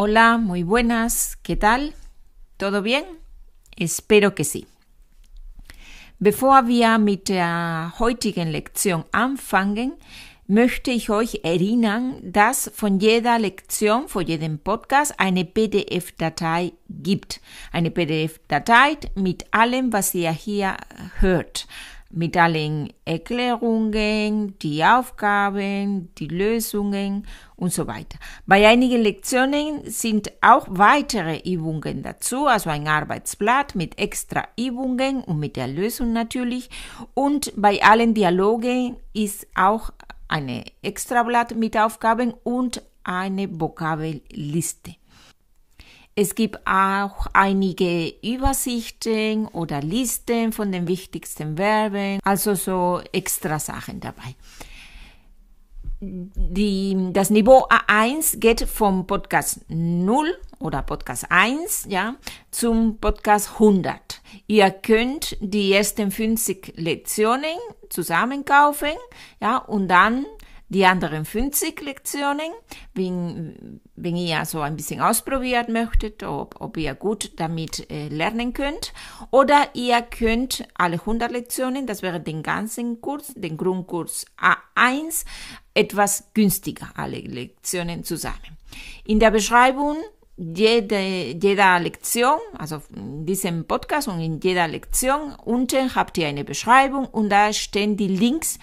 Hola, muy buenas, ¿qué tal? ¿Todo bien? Espero que sí. Bevor wir mit der heutigen Lektion anfangen, möchte ich euch erinnern, dass von jeder Lektion, von jedem Podcast eine PDF-Datei gibt. Eine PDF-Datei mit allem, was ihr hier hört mit allen Erklärungen, die Aufgaben, die Lösungen und so weiter. Bei einigen Lektionen sind auch weitere Übungen dazu, also ein Arbeitsblatt mit extra Übungen und mit der Lösung natürlich. Und bei allen Dialogen ist auch eine extra Blatt mit Aufgaben und eine Vokabelliste. Es gibt auch einige Übersichten oder Listen von den wichtigsten Verben, also so extra Sachen dabei. Die, das Niveau A1 geht vom Podcast 0 oder Podcast 1 ja, zum Podcast 100. Ihr könnt die ersten 50 Lektionen zusammenkaufen ja, und dann die anderen 50 Lektionen, wenn, wenn ihr so ein bisschen ausprobieren möchtet, ob, ob ihr gut damit äh, lernen könnt. Oder ihr könnt alle 100 Lektionen, das wäre den ganzen Kurs, den Grundkurs A1, etwas günstiger, alle Lektionen zusammen. In der Beschreibung jede, jeder Lektion, also in diesem Podcast und in jeder Lektion, unten habt ihr eine Beschreibung und da stehen die Links,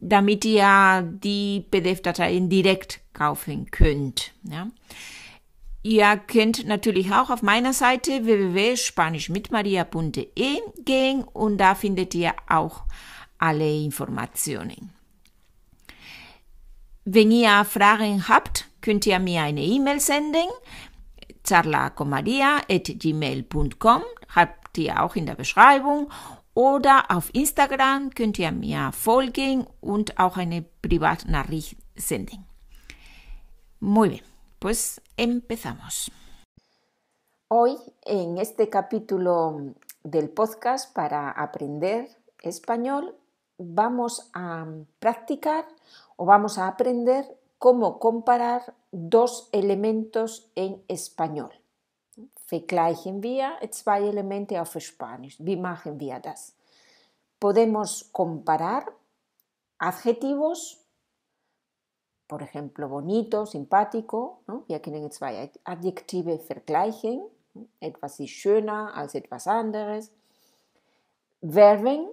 damit ihr die PDF-Dateien direkt kaufen könnt. Ja. Ihr könnt natürlich auch auf meiner Seite www.spanischmitmaria.de gehen und da findet ihr auch alle Informationen. Wenn ihr Fragen habt, könnt ihr mir eine E-Mail senden, charlacomaria.gmail.com, habt ihr auch in der Beschreibung O auf Instagram könnt ihr mir folgen und auch eine Privatnachricht senden. Muy bien, pues empezamos. Hoy, en este capítulo del podcast para aprender español, vamos a practicar o vamos a aprender cómo comparar dos elementos en español vergleichen wir zwei Elemente auf Spanisch. Wie machen wir das? Podemos comparar adjetivos, por ejemplo, bonito, simpático. ¿no? Wir können zwei Adjektive vergleichen. Etwas ist schöner als etwas anderes. Verben,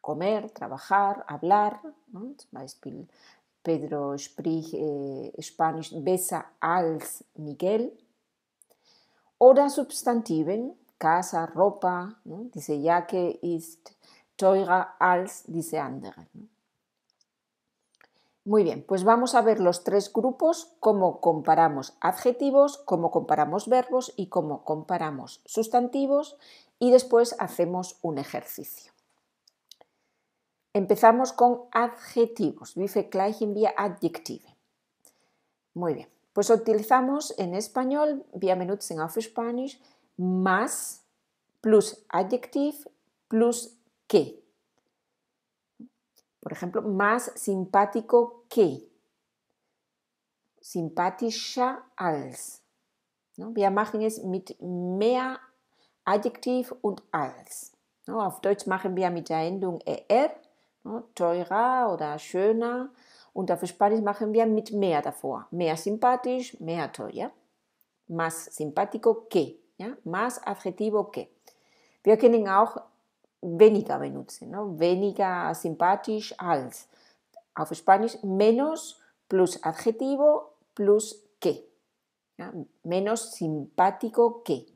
comer, trabajar, hablar. ¿no? Zum Pedro spricht español eh, Spanisch besser als Miguel oder Substantiven, casa, ropa, dice, diese Jacke ist teurer als dice, andere. Muy bien, pues vamos a ver los tres grupos, cómo comparamos adjetivos, cómo comparamos verbos y cómo comparamos sustantivos y después hacemos un ejercicio. Empezamos con adjetivos. Wie vergleichen wir Adjektive? Muy bien. Pues utilizamos en español, wir en auf Spanish, más plus adjective plus que. Por ejemplo, más simpático que. Simpatischer als. ¿no? Wir machen es mit mehr Adjektiv und als. Auf Deutsch machen wir mit der Endung er, er teurer oder schöner. Und auf Spanisch machen wir mit mehr davor. Mehr sympathisch, mehr teuer. Más simpático que. Ja? Más adjetivo que. Wir können auch weniger benutzen. Ne? Weniger sympathisch als. Auf Spanisch menos plus adjetivo plus que. Ja? Menos simpático que.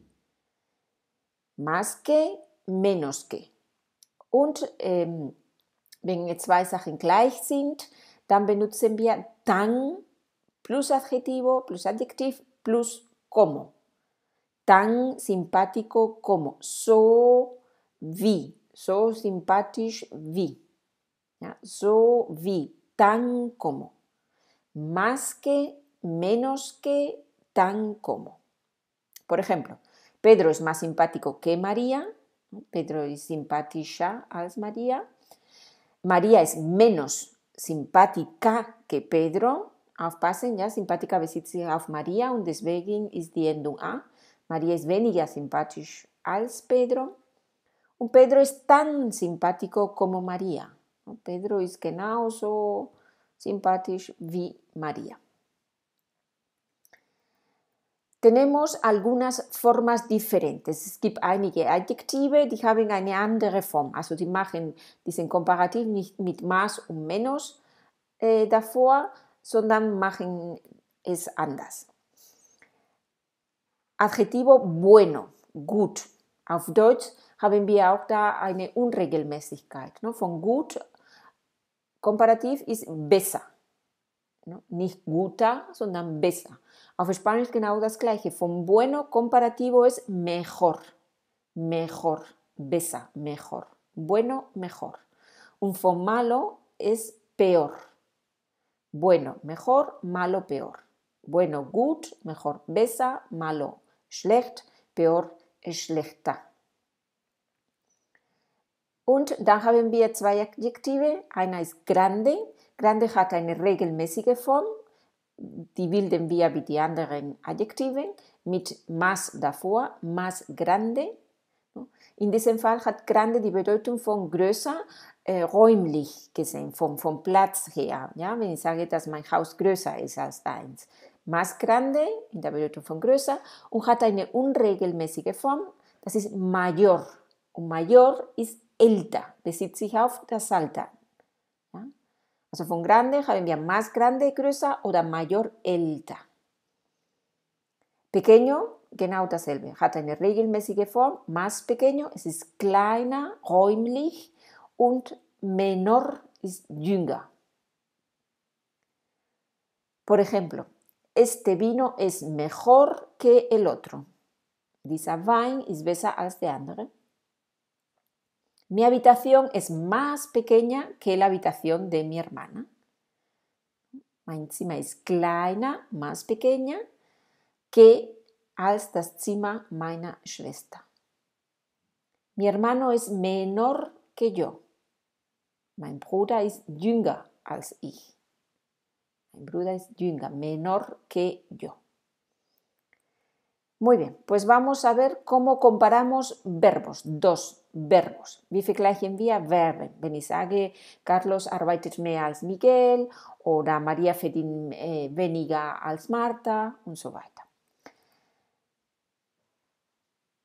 Más que, menos que. Und ähm, wenn zwei Sachen gleich sind, Tan benutzen wir tan plus adjetivo plus adjective plus como. Tan simpático como. So vi. So simpatisch vi. So vi. Tan como. Más que, menos que, tan como. Por ejemplo, Pedro es más simpático que María. Pedro es simpatischer als María. María es menos simpática que Pedro, aufpassen, ja, simpática besitzt sich auf Maria und deswegen ist die Endung A. María es weniger sympathisch als Pedro. Un Pedro es tan simpático como María. Pedro es genauso sympathisch wie María tenemos algunas formas diferentes. Es gibt einige Adjektive, die haben eine andere Form. Also die machen diesen Komparativ nicht mit más und menos eh, davor, sondern machen es anders. Adjetivo bueno, gut. Auf Deutsch haben wir auch da eine Unregelmäßigkeit. Ne? Von gut, Komparativ ist besser. No Nicht sino sondern besser. Auf Spanisch genau das gleiche. Von bueno comparativo es mejor, mejor, BESA, mejor. Bueno, mejor. Und von malo es peor. Bueno, mejor, malo, peor. Bueno, gut, mejor, BESA, malo, schlecht, peor, schlechter. Und dann haben wir zwei Adjektive. Einer ist grande Grande hat eine regelmäßige Form, die bilden wir wie die anderen Adjektive mit Mas davor, Mas grande. In diesem Fall hat grande die Bedeutung von größer, äh, räumlich gesehen, vom, vom Platz her. Ja? Wenn ich sage, dass mein Haus größer ist als deins. Mas grande in der Bedeutung von größer und hat eine unregelmäßige Form, das ist Major. Und Major ist älter, bezieht sich auf das Alter. von grande, jabembia más grande größer gruesa o mayor elta. Pequeño, genau dasselbe. Hat eine regelmäßige Form, más pequeño, es ist kleiner, räumlich und menor ist jünger. Por ejemplo, este vino es mejor que el otro. Dieser Wein ist besser als der andere. Mi habitación es más pequeña que la habitación de mi hermana. Mein Zimmer ist kleiner, más pequeña, que als das Zimmer meiner Schwester. Mi hermano es menor que yo. Mein Bruder ist jünger als ich. Mein Bruder ist jünger, menor que yo. Muy bien, pues vamos a ver cómo comparamos verbos, dos verbos. Wie vergleichen wir Verben? Wenn Carlos arbeitet mehr als Miguel oder María fedin eh, veniga als Marta un so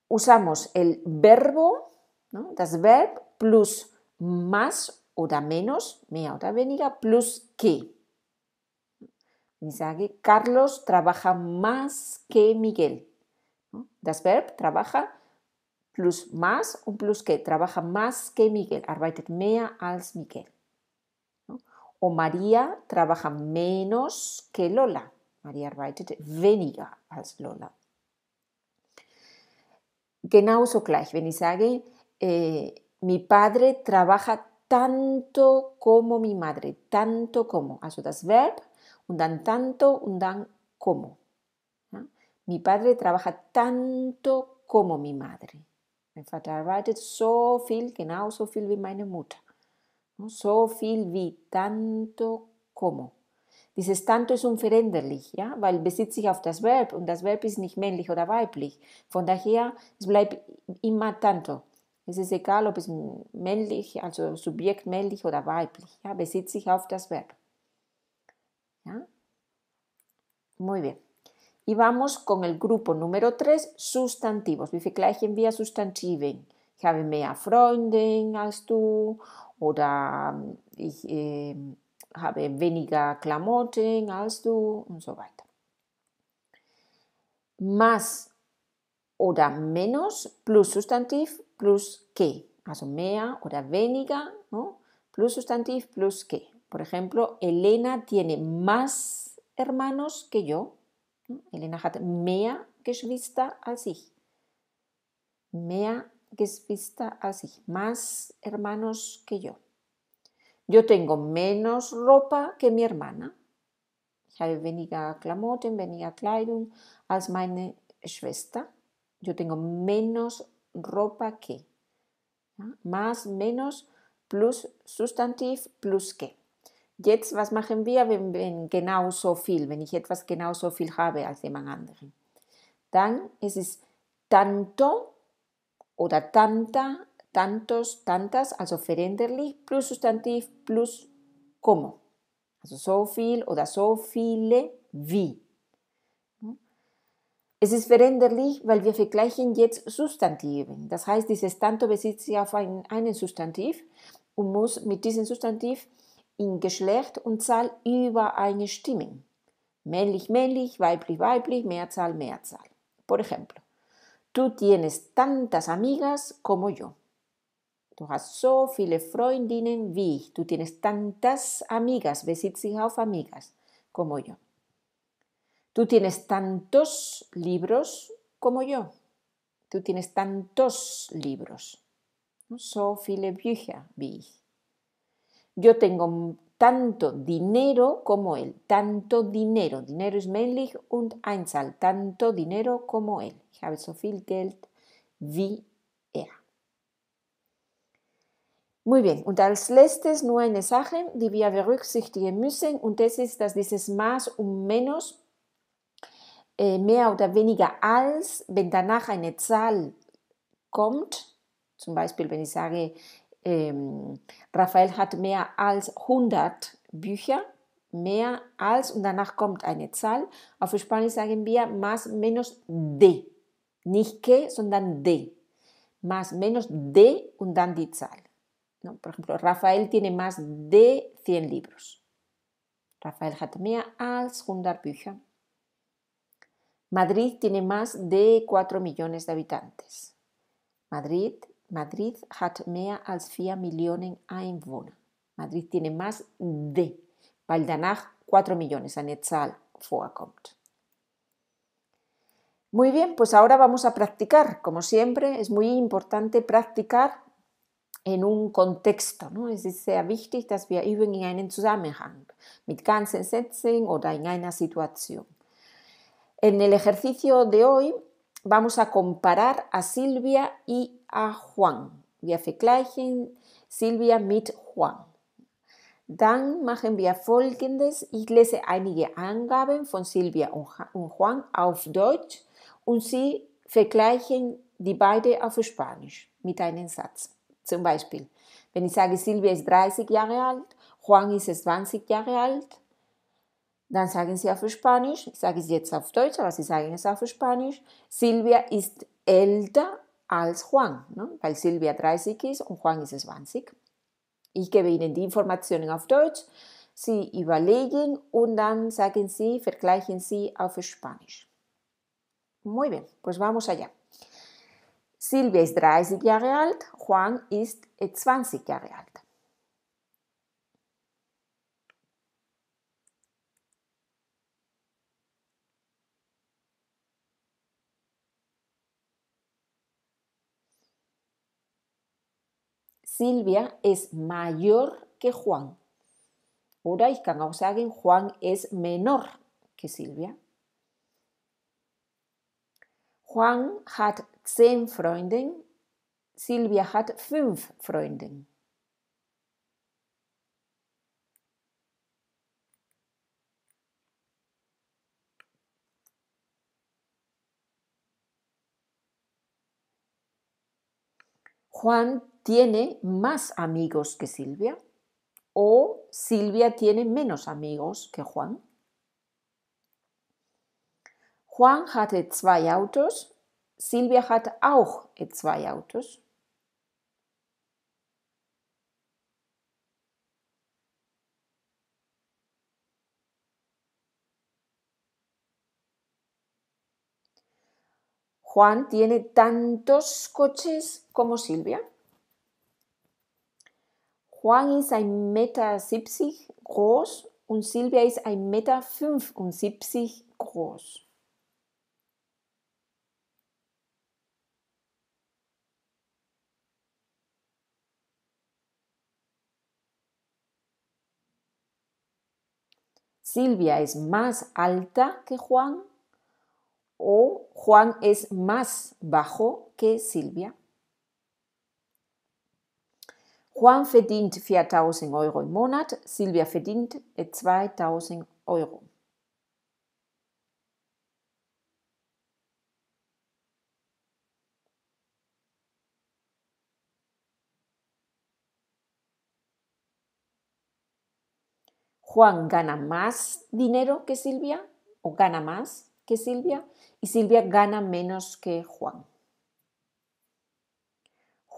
Usamos el verbo, ¿no? das Verb plus más da menos, mehr oder veniga plus que. Wenn Carlos trabaja más que Miguel. Das Verb trabaja plus más, un plus que, trabaja más que Miguel, arbeitet mehr als Miguel. O María trabaja menos que Lola, María arbeitet weniger als Lola. Genauso gleich, wenn ich sage, eh, mi padre trabaja tanto como mi madre, tanto como, also das Verb und dann tanto und dann como. Mi padre trabaja tanto como mi Madre. Mein Vater arbeitet so viel, genauso viel wie meine Mutter. So viel wie tanto como. Dieses tanto ist unveränderlich, ja, weil besitzt sich auf das Verb und das Verb ist nicht männlich oder weiblich. Von daher, es bleibt immer tanto. Es ist egal, ob es männlich, also Subjekt männlich oder weiblich, ja, bezieht sich auf das Verb. Ja? Muy bien. Y vamos con el grupo número 3, sustantivos. Wie vergleichen wir Substantiven? Ich habe em, mehr Freunde als du oder ich habe weniger Klamotten als du und so weiter. Más oder menos plus sustantiv plus que. Also mehr oder weniger plus sustantiv plus que. Por ejemplo, Elena tiene más hermanos que yo. Elena hat mehr Geschwister als ich. Mehr Geschwister als ich. Más hermanos que yo. Yo tengo menos ropa que mi hermana. Ich habe weniger Klamotten, weniger Kleidung als meine Schwester. Yo tengo menos ropa que. Más, menos, plus sustantiv, plus que. Jetzt, was machen wir, wenn, wenn genau so viel, wenn ich etwas genau so viel habe als jemand anderen? Dann ist es tanto oder tanta, tantos, tantas, also veränderlich plus Substantiv plus como. Also so viel oder so viele wie. Es ist veränderlich, weil wir vergleichen jetzt Substantiven. Das heißt, dieses Tanto besitzt sich auf einen Substantiv und muss mit diesem Substantiv in Geschlecht und Zahl übereinstimmen. Männlich, männlich, weiblich, weiblich, Mehrzahl, Mehrzahl. Por ejemplo, tú tienes tantas amigas como yo. Du hast so viele Freundinnen wie ich. Du tienes tantas amigas, bezieht sich auf amigas, como yo. Tú tienes tantos libros como yo. Tú tienes tantos libros. So viele Bücher wie ich. Yo tengo tanto dinero como él, tanto dinero. Dinero es männlich und Einzahl, tanto dinero como él. Ich habe so viel Geld wie er. Muy bien, und als letztes nur eine Sache, die wir berücksichtigen müssen, und das ist, dass dieses Maß um Menos eh, mehr oder weniger als, wenn danach eine Zahl kommt, zum Beispiel wenn ich sage, Em, Rafael hat mehr als 100 Bücher, mehr als und danach kommt eine Zahl. Auf Spanisch sagen wir más menos de. Nicht que, sondern de. Más menos de und dann die Zahl. No, por ejemplo, Rafael tiene más de 100 libros. Rafael hat mehr als 100 Bücher. Madrid tiene más de 4 millones de habitantes. Madrid Madrid hat mehr als 4 Millionen Einwohner. Madrid tiene más de, weil 4 millones an Zahl Muy bien, pues ahora vamos a practicar. Como siempre, es muy importante practicar en un contexto. Es sehr wichtig, dass wir üben in einem Zusammenhang, mit ganzen Sätzen oder in einer Situación. En el ejercicio de hoy vamos a comparar a Silvia y a Juan. Wir vergleichen Silvia mit Juan. Dann machen wir folgendes. Ich lese einige Angaben von Silvia und Juan auf Deutsch und sie vergleichen die beiden auf Spanisch mit einem Satz. Zum Beispiel, wenn ich sage, Silvia ist 30 Jahre alt, Juan ist 20 Jahre alt, dann sagen sie auf Spanisch, ich sage es jetzt auf Deutsch, aber sie sagen es auf Spanisch, Silvia ist älter als Juan, ne? weil Silvia 30 ist und Juan ist 20. Ich gebe Ihnen die Informationen auf Deutsch, Sie überlegen und dann sagen Sie, vergleichen Sie auf Spanisch. Muy bien, pues vamos allá. Silvia ist 30 Jahre alt, Juan ist 20 Jahre alt. Silvia es mayor que Juan. Uraizkan sagen, Juan es menor que Silvia. Juan hat zehn Freunden, Silvia hat fünf Freunden. Juan tiene más amigos que Silvia o Silvia tiene menos amigos que Juan. Juan hatte zwei Autos, Silvia hat auch zwei Autos. Juan tiene tantos coches como Silvia. Juan es 1,70 m. groß y Silvia es 1,75 m. groß. Silvia es más alta que Juan o Juan es más bajo que Silvia. Juan verdient 4000 Euro im Monat, Silvia verdient 2000 äh, Euro. Juan gana más dinero que Silvia o gana más que Silvia y Silvia gana menos que Juan.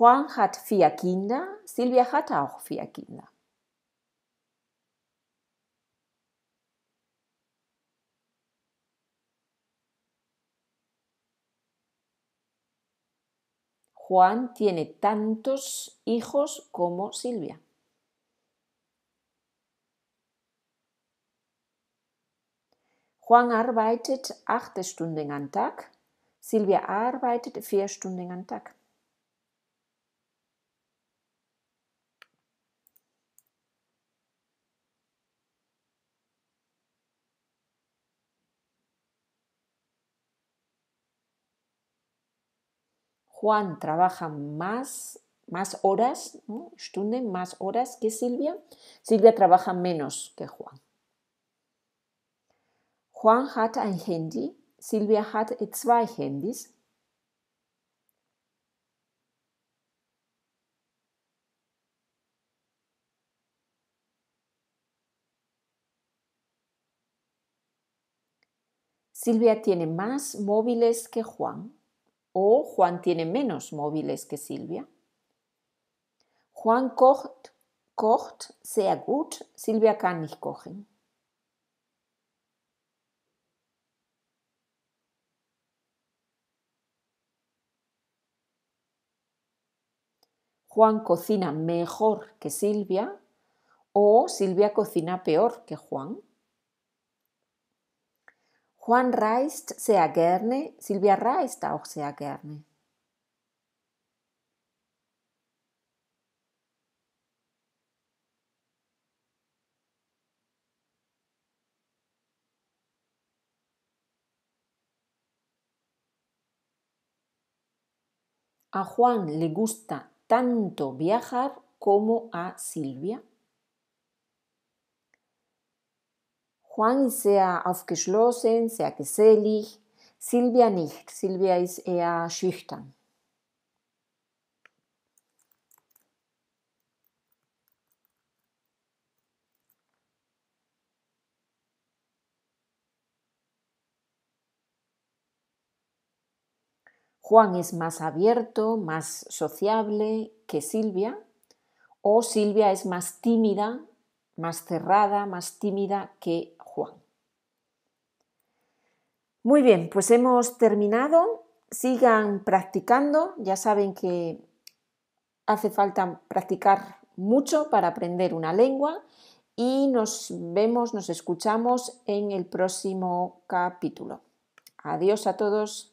Juan hat vier Kinder, Silvia hat auch vier Kinder. Juan tiene tantos hijos como Silvia. Juan arbeitet acht Stunden am Tag, Silvia arbeitet vier Stunden am Tag. Juan trabaja más, más horas, más horas que Silvia. Silvia trabaja menos que Juan. Juan hat un Handy, Silvia hat zwei Handys. Silvia tiene más móviles que Juan o Juan tiene menos móviles que Silvia. Juan kocht, gut, Silvia kann nicht kochen. Juan cocina mejor que Silvia o Silvia cocina peor que Juan. Juan reist sehr gerne, Silvia reist auch sehr gerne. A Juan le gusta tanto viajar como a Silvia. Juan ist sea aufgeschlossen, sehr gesellig. Silvia nicht. Silvia ist eher schüchtern. Juan es más abierto, más sociable que Silvia, o Silvia es más tímida, más cerrada, más tímida que muy bien, pues hemos terminado. Sigan practicando. Ya saben que hace falta practicar mucho para aprender una lengua y nos vemos, nos escuchamos en el próximo capítulo. Adiós a todos.